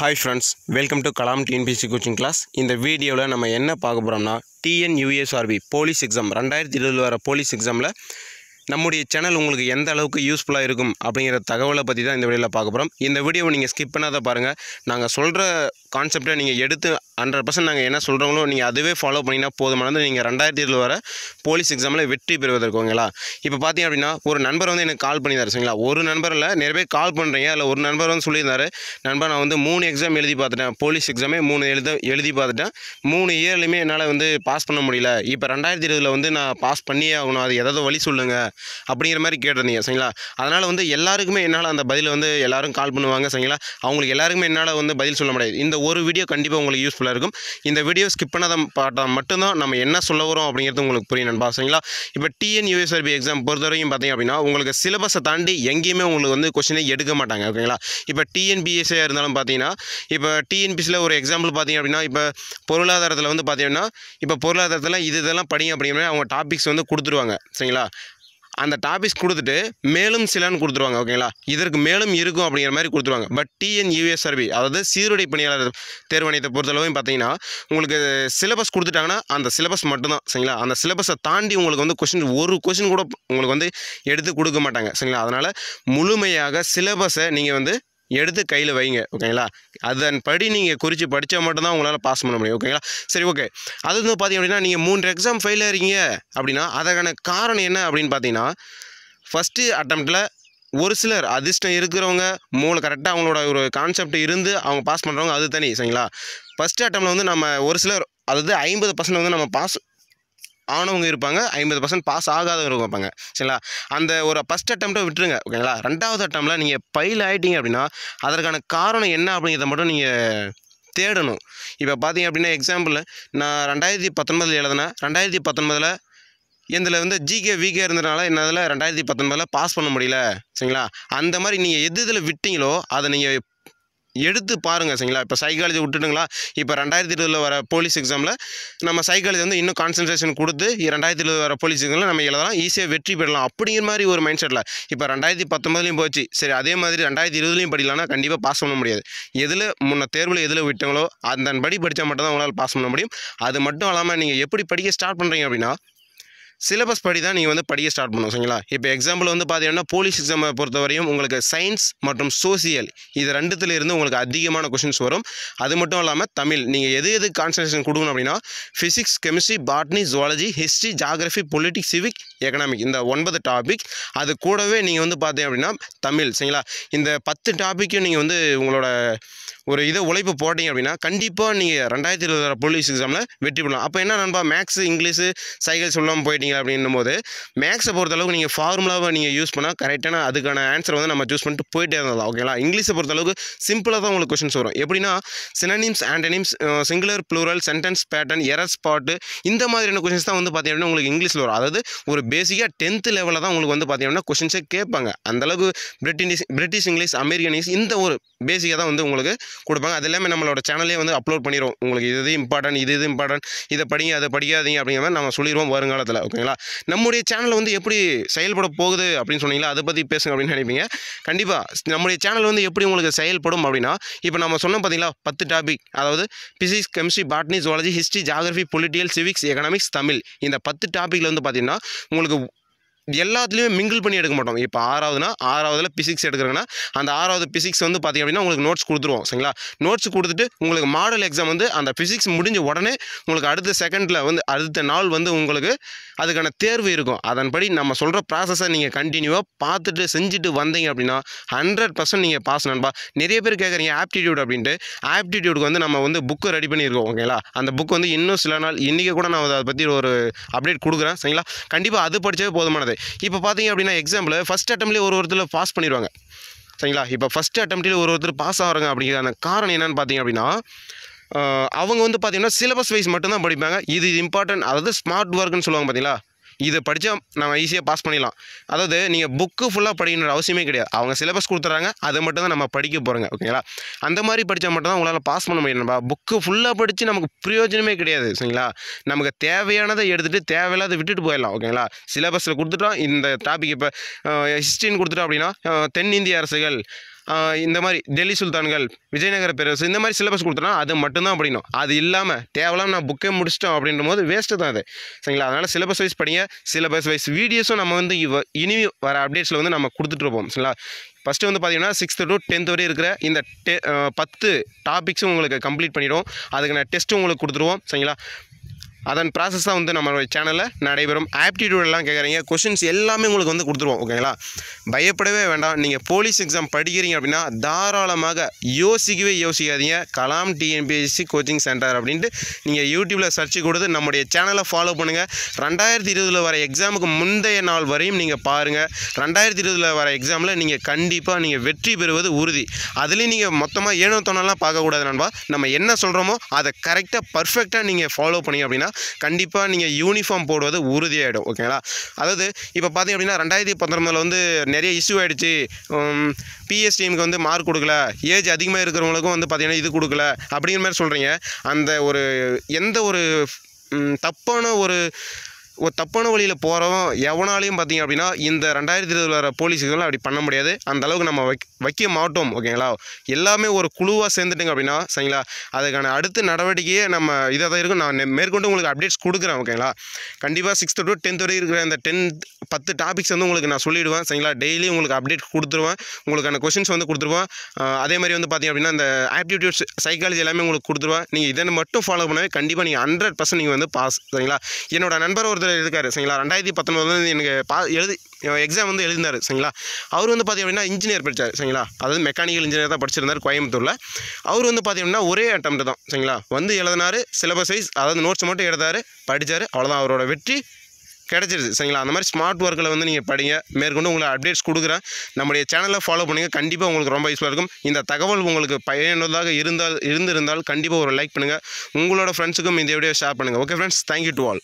hi friends welcome to Kalam TNPSC coaching class இந்த வீடியோவில் நம்ம என்ன பார்க்க போகிறோம்னா டிஎன்யூஎஸ்ஆர்பி போலீஸ் எக்ஸாம் ரெண்டாயிரத்தி இருபது வர போலீஸ் எக்ஸாமில் நம்முடைய சேனல் உங்களுக்கு எந்த அளவுக்கு யூஸ்ஃபுல்லாக இருக்கும் அப்படிங்கிற தகவலை பற்றி தான் இந்த வீடியோவில் பார்க்க போகிறோம் இந்த வீடியோவை நீங்கள் ஸ்கிப் பண்ணாத பாருங்கள் நாங்கள் சொல்கிற கான்செப்டை நீங்கள் எடுத்து ஹண்ட்ரட் பர்சன்ட் நாங்கள் என்ன சொல்கிறோங்களோ நீங்கள் அதுவே ஃபாலோ பண்ணிங்கன்னா போதுமானது நீங்கள் ரெண்டாயிரத்தி இருபது வர போலீஸ் எக்ஸாமில் வெற்றி பெறுவதற்கு ஓகேங்களா இப்போ பார்த்தீங்க அப்படின்னா ஒரு நண்பர் வந்து எனக்கு கால் பண்ணியிருந்தார் சரிங்களா ஒரு நண்பரில் நிறைய பேர் கால் பண்ணுறீங்க அதில் ஒரு நண்பர் வந்து சொல்லியிருந்தார் நண்பர் நான் வந்து மூணு எக்ஸாம் எழுதி பார்த்துட்டேன் போலீஸ் எக்ஸாமே மூணு எழுத எழுதி பார்த்துட்டேன் மூணு இயர்லையுமே என்னால் வந்து பாஸ் பண்ண முடியல இப்போ ரெண்டாயிரத்தி இருபதில் வந்து நான் பாஸ் பண்ணியே ஆகணும் அது எதாவது வழி சொல்லுங்கள் அப்படிங்கிற மாதிரி கேட்டிருந்தீங்க சரிங்களா அதனால் வந்து எல்லாருக்குமே என்னால் அந்த பதில் வந்து எல்லோரும் கால் பண்ணுவாங்க சரிங்களா அவங்களுக்கு எல்லாருக்குமே என்னால் வந்து பதில் சொல்ல முடியாது இந்த ஒரு வீடியோ கண்டிப்பாக உங்களுக்கு யூஸ்ஃபுல்லாக யூஸ்ஃபுல்லாக இருக்கும் இந்த வீடியோ ஸ்கிப் பண்ணாத பாட்டால் மட்டும்தான் நம்ம என்ன சொல்ல வரோம் அப்படிங்கிறது உங்களுக்கு புரியும் நண்பா சரிங்களா இப்போ டிஎன்யூஎஸ்ஆர்பி எக்ஸாம் பொறுத்த வரைக்கும் பார்த்தீங்க அப்படின்னா உங்களுக்கு சிலபஸை தாண்டி எங்கேயுமே உங்களுக்கு வந்து கொஸ்டினே எடுக்க மாட்டாங்க ஓகேங்களா இப்போ டிஎன்பிஎஸ்சியாக இருந்தாலும் பார்த்தீங்கன்னா இப்போ டிஎன்பிஎஸ்சியில் ஒரு எக்ஸாம்பிள் பார்த்தீங்க அப்படின்னா இப்போ பொருளாதாரத்தில் வந்து பார்த்தீங்கன்னா இப்போ பொருளாதாரத்தில் இது இதெல்லாம் படிங்க அப்படிங்கிற அவங்க டாபிக்ஸ் வந்து கொடுத்துருவாங்க சரிங்களா அந்த டாபிக்ஸ் கொடுத்துட்டு மேலும் சிலன்னு கொடுத்துருவாங்க ஓகேங்களா இதற்கு மேலும் இருக்கும் அப்படிங்கிற மாதிரி கொடுத்துருவாங்க பட் டிஎன்யூஎஸ்ஆர்பி அதாவது சீருடை பணியாளர் தேர்வாணையத்தை பொறுத்தளவும் பார்த்தீங்கன்னா உங்களுக்கு சிலபஸ் கொடுத்துட்டாங்கன்னா அந்த சிலபஸ் மட்டும்தான் சரிங்களா அந்த சிலபஸை தாண்டி உங்களுக்கு வந்து கொஸ்டின் ஒரு கொஸ்டின் கூட உங்களுக்கு வந்து எடுத்து கொடுக்க மாட்டாங்க சரிங்களா அதனால் முழுமையாக சிலபஸை நீங்கள் வந்து எடுத்து கையில் வைங்க ஓகேங்களா அதன் படி நீங்கள் குறித்து படித்தா மட்டும்தான் உங்களால் பாஸ் பண்ண முடியும் ஓகேங்களா சரி ஓகே அது வந்து பார்த்திங்க அப்படின்னா நீங்கள் மூன்று எக்ஸாம் ஃபெயில் ஆகிறீங்க அப்படின்னா அதற்கான காரணம் என்ன அப்படின்னு பார்த்தீங்கன்னா ஃபஸ்ட்டு அட்டம்ப்டில் ஒரு சிலர் அதிர்ஷ்டம் இருக்கிறவங்க மூளை கரெக்டாக அவங்களோட ஒரு கான்செப்ட் இருந்து அவங்க பாஸ் பண்ணுறவங்க அது தனி சரிங்களா ஃபஸ்ட்டு அட்டம்ல வந்து நம்ம ஒரு சிலர் அதாவது ஐம்பது பர்சன்ட் வந்து நம்ம பாஸ் ஆனவங்க இருப்பாங்க ஐம்பது பர்சன்ட் பாஸ் ஆகாதவங்க இருப்பாங்க சரிங்களா அந்த ஒரு ஃபஸ்ட் அட்டம்ப்ட்டை விட்டுருங்க ஓகேங்களா ரெண்டாவது அட்டம்ப்டில் நீங்கள் பயில் ஆகிட்டீங்க அப்படின்னா அதற்கான காரணம் என்ன அப்படிங்கிறத மட்டும் நீங்கள் தேடணும் இப்போ பார்த்தீங்க அப்படின்னா எக்ஸாம்பிள் நான் ரெண்டாயிரத்தி பத்தொன்பதில் எழுதுனேன் ரெண்டாயிரத்தி பத்தொன்பதில் இதில் வந்து ஜிகே விகே இருந்ததுனால என்னதில் ரெண்டாயிரத்தி பத்தொன்பதில் பாஸ் பண்ண முடியல சரிங்களா அந்த மாதிரி நீங்கள் எது இதில் விட்டீங்களோ அதை நீங்கள் எடுத்து பாருங்கள் சரிங்களா இப்போ சைக்காலஜி விட்டுட்டுங்களா இப்போ ரெண்டாயிரத்தி இருபதில் வர போலீஸ் எக்ஸாமில் நம்ம சைக்காலஜி வந்து இன்னும் கான்சன்ட்ரேஷன் கொடுத்து ரெண்டாயிரத்தி இருபது வர போலீஸ் எக்ஸாமில் நம்ம எழுதலாம் ஈஸியாக வெற்றி பெறலாம் அப்படிங்கிற மாதிரி ஒரு மைண்ட் செட்டில் இப்போ ரெண்டாயிரத்தி பத்தொம்பதுலையும் போச்சு சரி அதே மாதிரி ரெண்டாயிரத்தி இருபதுலையும் படிக்கலாம்னா கண்டிப்பாக பாஸ் பண்ண முடியாது எதில் முன்ன தேர்வில் எதில் விட்டங்களோ படி படித்தா மட்டும் தான் உங்களால் பாஸ் பண்ண முடியும் அது மட்டும் இல்லாமல் நீங்கள் எப்படி படிக்க ஸ்டார்ட் பண்ணுறீங்க அப்படின்னா சிலபஸ் படி தான் நீங்கள் வந்து படிய ஸ்டார்ட் பண்ணுவோம் சரிங்களா இப்போ எக்ஸாம்பிள் வந்து பார்த்தீங்கன்னா போலீஸ் எக்ஸாமை பொறுத்தவரையும் உங்களுக்கு சயின்ஸ் மற்றும் சோசியல் இது ரெண்டுத்துல இருந்து உங்களுக்கு அதிகமான கொஷின்ஸ் வரும் அது மட்டும் இல்லாமல் தமிழ் நீங்கள் எது எது கான்சன்ட்ரேஷன் கொடுக்கணும் அப்படின்னா physics chemistry botany zoology history geography politic civic economic இந்த ஒன்பது டாபிக் அது கூடவே நீங்கள் வந்து பார்த்தீங்க அப்படின்னா தமிழ் சரிங்களா இந்த பத்து டாப்பிக்கும் நீங்கள் வந்து உங்களோட ஒரு இதை உழைப்பு போட்டிங்க அப்படின்னா கண்டிப்பாக நீங்கள் ரெண்டாயிரத்தி இருபது போலீஸ் எக்ஸாமில் வெற்றி பண்ணலாம் அப்போ என்ன நண்பா மேக்ஸ் இங்கிலீஷு சைக்கிள் சொல்லாமல் போயிட்டீங்க பண்ணுறீங்க அப்படின்னும் போது மேக்ஸை பொறுத்தளவுக்கு நீங்கள் ஃபார்முலாவை நீங்கள் யூஸ் பண்ணால் கரெக்டான அதுக்கான ஆன்சர் வந்து நம்ம சூஸ் பண்ணிட்டு போயிட்டே இருந்தோம் ஓகேங்களா இங்கிலீஷை பொறுத்தளவுக்கு சிம்பிளாக தான் உங்களுக்கு கொஷின்ஸ் வரும் எப்படின்னா synonyms antonyms singular plural sentence pattern error spot இந்த மாதிரியான கொஷின்ஸ் தான் வந்து பார்த்தீங்கன்னா உங்களுக்கு இங்கிலீஷில் வரும் அதாவது ஒரு பேசிக்காக டென்த்து லெவலில் தான் உங்களுக்கு வந்து பார்த்தீங்கன்னா கொஷின்ஸே கேட்பாங்க அந்தளவுக்கு British British English American English இந்த ஒரு பேசிக்காக தான் வந்து உங்களுக்கு கொடுப்பாங்க அது இல்லாமல் நம்மளோட சேனலே வந்து அப்லோட் பண்ணிடுவோம் உங்களுக்கு இது இது இம்பார்ட்டன்ட் இது இது இம்பார்ட்டன்ட் இதை படிங்க அதை படிக்காதீங்க அப்படிங்கிற மாதிரி நம்ம சொல்லிடுவோம் வருங்காலத்தில் ஓகே ஓகேங்களா நம்முடைய சேனல் வந்து எப்படி செயல்பட போகுது அப்படின்னு சொன்னீங்களா அதை பற்றி பேசுங்க அப்படின்னு நினைப்பீங்க கண்டிப்பாக நம்முடைய சேனல் வந்து எப்படி உங்களுக்கு செயல்படும் அப்படின்னா இப்போ நம்ம சொன்னோம் பார்த்தீங்களா பத்து டாபிக் அதாவது physics chemistry botany zoology history geography political civics economics Tamil இந்த பத்து டாப்பிக்கில் வந்து பார்த்தீங்கன்னா உங்களுக்கு எல்லாத்துலேயுமே மிங்கிள் பண்ணி எடுக்க மாட்டோம் இப்போ ஆறாவதுனா ஆறாவதுல பிசிக்ஸ் எடுக்கிறாங்கன்னா அந்த ஆறாவது பிசிக்ஸ் வந்து பார்த்திங்க அப்படின்னா உங்களுக்கு நோட்ஸ் கொடுத்துருவோம் சரிங்களா நோட்ஸ் கொடுத்துட்டு உங்களுக்கு மாடல் எக்ஸாம் வந்து அந்த பிசிக்ஸ் முடிஞ்ச உடனே உங்களுக்கு அடுத்த செகண்டில் வந்து அடுத்த நாள் வந்து உங்களுக்கு அதுக்கான தேர்வு இருக்கும் அதன்படி நம்ம சொல்கிற ப்ராசஸை நீங்கள் கண்டினியூவாக பார்த்துட்டு செஞ்சுட்டு வந்தீங்க அப்படின்னா ஹண்ட்ரட் பர்சன்ட் நீங்கள் பாஸ் நண்பா நிறைய பேர் கேட்குறீங்க ஆப்டிடியூட் அப்படின்ட்டு ஆப்டிடியூடுக்கு வந்து நம்ம வந்து புக்கு ரெடி பண்ணியிருக்கோம் ஓகேங்களா அந்த புக் வந்து இன்னும் சில நாள் இன்றைக்கி கூட நான் அதை பற்றி ஒரு அப்டேட் கொடுக்குறேன் சரிங்களா கண்டிப்பாக அது படித்தவே போதுமானது கிடையாது இப்போ பார்த்தீங்க அப்படின்னா எக்ஸாம்பிள் ஃபஸ்ட் அட்டம்லேயே ஒரு ஒருத்தர் பாஸ் பண்ணிடுவாங்க சரிங்களா இப்போ ஃபஸ்ட் அட்டம்ப்டில் ஒரு ஒருத்தர் பாஸ் ஆகிறாங்க அப்படிங்கிற காரணம் என்னென்னு பார்த்தீங்க அப்படின்னா அவங்க வந்து பார்த்திங்கன்னா சிலபஸ் வைஸ் மட்டும்தான் படிப்பாங்க இது இம்பார்ட்டன்ட் அதாவது ஸ்மார்ட் ஒர்க்குன்னு சொல்லுவாங்க பார்த்தீங்களா இதை படித்தா நம்ம ஈஸியாக பாஸ் பண்ணிடலாம் அதாவது நீங்கள் புக்கு ஃபுல்லாக படிக்கணுன்ற அவசியமே கிடையாது அவங்க சிலபஸ் கொடுத்துறாங்க அதை மட்டும் தான் நம்ம படிக்க போகிறோங்க ஓகேங்களா அந்த மாதிரி படித்தா மட்டும் தான் உங்களால் பாஸ் பண்ண முடியும் நம்ம புக்கு ஃபுல்லாக படித்து நமக்கு பிரயோஜனமே கிடையாது சரிங்களா நமக்கு தேவையானதை எடுத்துகிட்டு தேவையில்லாத விட்டுட்டு போயிடலாம் ஓகேங்களா சிலபஸில் கொடுத்துட்டோம் இந்த டாபிக் இப்போ ஹிஸ்ட்ரின்னு கொடுத்துட்டோம் அப்படின்னா தென்னிந்திய அரசுகள் இந்த மாதிரி டெல்லி சுல்தான்கள் விஜயநகர பேரரசு இந்த மாதிரி சிலபஸ் கொடுத்தோன்னா அது மட்டும்தான் அப்படின்னும் அது இல்லாமல் தேவலாம் நான் புக்கே முடிச்சிட்டோம் அப்படின்ற போது வேஸ்ட்டு தான் அது சரிங்களா அதனால் சிலபஸ் வைஸ் படிங்க சிலபஸ் வைஸ் வீடியோஸும் நம்ம வந்து இவ இனி வர அப்டேட்ஸில் வந்து நம்ம கொடுத்துட்ருப்போம் சரிங்களா ஃபஸ்ட்டு வந்து பார்த்தீங்கன்னா சிக்ஸ்த்து டு டென்த் வரை இருக்கிற இந்த டெ பத்து டாபிக்ஸும் உங்களுக்கு கம்ப்ளீட் பண்ணிவிடுவோம் அதுக்கு நான் டெஸ்ட்டும் உங்களுக்கு கொடுத்துருவோம் சரிங்களா அதன் ப்ராசஸ் தான் வந்து நம்மளுடைய சேனலில் நடைபெறும் ஆப்டிடியூடெல்லாம் கேட்குறீங்க கொஷின்ஸ் எல்லாமே உங்களுக்கு வந்து கொடுத்துருவோம் ஓகேங்களா பயப்படவே வேண்டாம் நீங்கள் போலீஸ் எக்ஸாம் படிக்கிறீங்க அப்படின்னா தாராளமாக யோசிக்கவே யோசிக்காதீங்க கலாம் டிஎன்பிஎஸ்சி கோச்சிங் சென்டர் அப்படின்ட்டு நீங்கள் யூடியூப்பில் சர்ச் கொடுத்து நம்முடைய சேனலை ஃபாலோ பண்ணுங்கள் ரெண்டாயிரத்தி இருபதில் வர எக்ஸாமுக்கு முந்தைய நாள் வரையும் நீங்கள் பாருங்கள் ரெண்டாயிரத்தி இருபதில் வர எக்ஸாமில் நீங்கள் கண்டிப்பாக நீங்கள் வெற்றி பெறுவது உறுதி அதுலேயும் நீங்கள் மொத்தமாக ஏனோ தோணலாம் பார்க்கக்கூடாது நண்பா நம்ம என்ன சொல்கிறோமோ அதை கரெக்டாக பர்ஃபெக்டாக நீங்கள் ஃபாலோ பண்ணிங்க அப்படின்னா கண்டிப்பாக நீங்கள் யூனிஃபார்ம் போடுவது உறுதியாகிடும் ஓகேங்களா அதாவது இப்போ பார்த்திங்க அப்படின்னா ரெண்டாயிரத்தி பத்தொன்பதில் வந்து நிறைய இஷ்யூ ஆகிடுச்சு பிஎஸ் டீமுக்கு வந்து மார்க் கொடுக்கல ஏஜ் அதிகமாக இருக்கிறவங்களுக்கும் வந்து பார்த்திங்கன்னா இது கொடுக்கல அப்படிங்கிற மாதிரி சொல்கிறீங்க அந்த ஒரு எந்த ஒரு தப்பான ஒரு ஒரு தப்பான வழியில் போகிறவன் எவனாலையும் பார்த்திங்க அப்படின்னா இந்த ரெண்டாயிரத்தி இருபதில் வர போலீஸுக்கெல்லாம் அப்படி பண்ண முடியாது அந்தளவுக்கு நம்ம வைக் வைக்க மாட்டோம் ஓகேங்களா எல்லாமே ஒரு குழுவாக சேர்ந்துட்டுங்க அப்படின்னா சரிங்களா அதுக்கான அடுத்த நடவடிக்கையே நம்ம இதாக தான் இருக்கும் நான் மேற்கொண்டு உங்களுக்கு அப்டேட்ஸ் கொடுக்குறேன் ஓகேங்களா கண்டிப்பாக சிக்ஸ்த்து டு டென்த் வரை இருக்கிற அந்த டென்த் பத்து டாபிக்ஸ் வந்து உங்களுக்கு நான் சொல்லிவிடுவேன் சரிங்களா டெய்லி உங்களுக்கு அப்டேட் கொடுத்துருவேன் உங்களுக்கான கொஷின்ஸ் வந்து கொடுத்துருவேன் அதே மாதிரி வந்து பார்த்திங்க அப்படின்னா அந்த ஆப்டிடியூட்ஸ் சைக்காலஜி எல்லாமே உங்களுக்கு கொடுத்துருவேன் நீங்கள் இதை மட்டும் ஃபாலோ பண்ணவே கண்டிப்பாக நீங்கள் ஹண்ட்ரட் பர்சன்ட் நீங்கள் வந்து பாஸ் சரிங்களா என்னோட நண்பர் ஒருத்தர் இருக்கார் சரிங்களா ரெண்டாயிரத்தி பத்தொன்பது வந்து எனக்கு பா எழுதி எக்ஸாம் வந்து எழுதினார் சரிங்களா அவர் வந்து பார்த்திங்க அப்படின்னா இன்ஜினியர் படித்தார் சரிங்களா அதாவது மெக்கானிக்கல் இன்ஜினியர் தான் படிச்சிருந்தார் கோயம்புத்தூரில் அவர் வந்து பார்த்திங்க ஒரே அட்டம் தான் சரிங்களா வந்து எழுதினார் சிலபஸ் வைஸ் அதாவது நோட்ஸ் மட்டும் எடுத்தார் படித்தார் அவ்வளோதான் அவரோட வெற்றி கிடச்சிருச்சு சரிங்களா அந்த மாதிரி ஸ்மார்ட் ஒர்க்கில் வந்து நீங்கள் படிங்க மேற்கொண்டு உங்களுக்கு அப்டேட்ஸ் கொடுக்குறேன் நம்முடைய சேனலை ஃபாலோ பண்ணுங்கள் கண்டிப்பாக உங்களுக்கு ரொம்ப யூஸ்ஃபுல்லாக இருக்கும் இந்த தகவல் உங்களுக்கு பயனுள்ளதாக இருந்தால் இருந்திருந்தால் கண்டிப்பாக ஒரு லைக் பண்ணுங்கள் உங்களோட ஃப்ரெண்ட்ஸுக்கும் இந்த வீடியோ ஷேர் பண்ணுங்கள் okay friends thank you to all